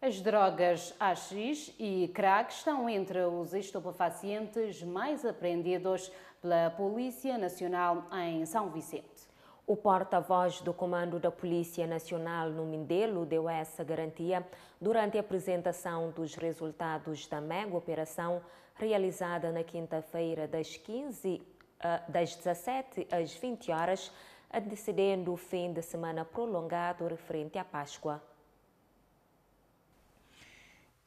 As drogas AX e crack estão entre os estupefacientes mais apreendidos pela Polícia Nacional em São Vicente. O porta-voz do Comando da Polícia Nacional no Mindelo deu essa garantia durante a apresentação dos resultados da mega operação realizada na quinta-feira das 15 ah, das 17 às 20 horas, antecedendo o fim de semana prolongado referente à Páscoa.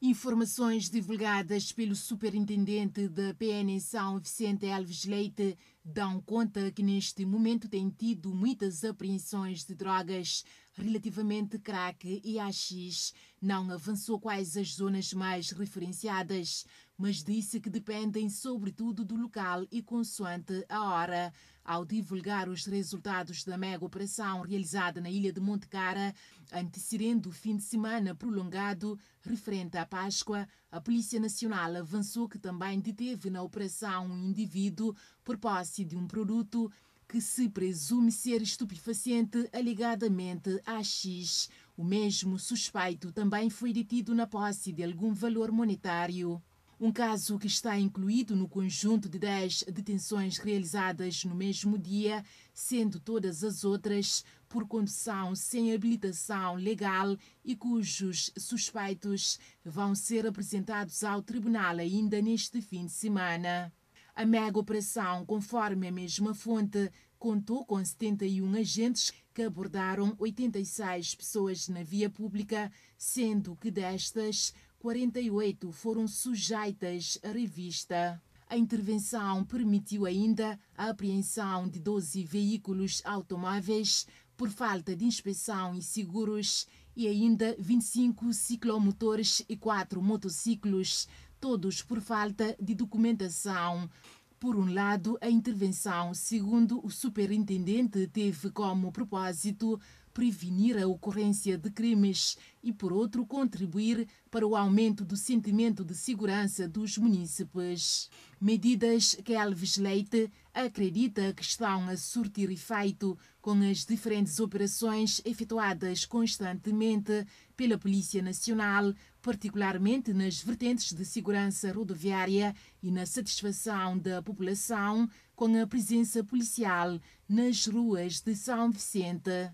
Informações divulgadas pelo superintendente da PN São Vicente Alves Leite dão conta que neste momento tem tido muitas apreensões de drogas relativamente crack e AX, não avançou quais as zonas mais referenciadas, mas disse que dependem sobretudo do local e consoante a hora. Ao divulgar os resultados da mega operação realizada na ilha de Monte Cara, antecedendo o fim de semana prolongado referente à Páscoa, a Polícia Nacional avançou que também deteve na operação um indivíduo por posse de um produto que se presume ser estupefaciente alegadamente a X. O mesmo suspeito também foi detido na posse de algum valor monetário. Um caso que está incluído no conjunto de 10 detenções realizadas no mesmo dia, sendo todas as outras por condução sem habilitação legal e cujos suspeitos vão ser apresentados ao tribunal ainda neste fim de semana. A mega operação, conforme a mesma fonte, contou com 71 agentes que abordaram 86 pessoas na via pública, sendo que destas, 48 foram sujeitas à revista. A intervenção permitiu ainda a apreensão de 12 veículos automóveis por falta de inspeção e seguros e ainda 25 ciclomotores e 4 motociclos, todos por falta de documentação. Por um lado, a intervenção, segundo o superintendente, teve como propósito prevenir a ocorrência de crimes e, por outro, contribuir para o aumento do sentimento de segurança dos munícipes. Medidas que Alves Leite acredita que estão a surtir efeito com as diferentes operações efetuadas constantemente pela Polícia Nacional, particularmente nas vertentes de segurança rodoviária e na satisfação da população com a presença policial nas ruas de São Vicente.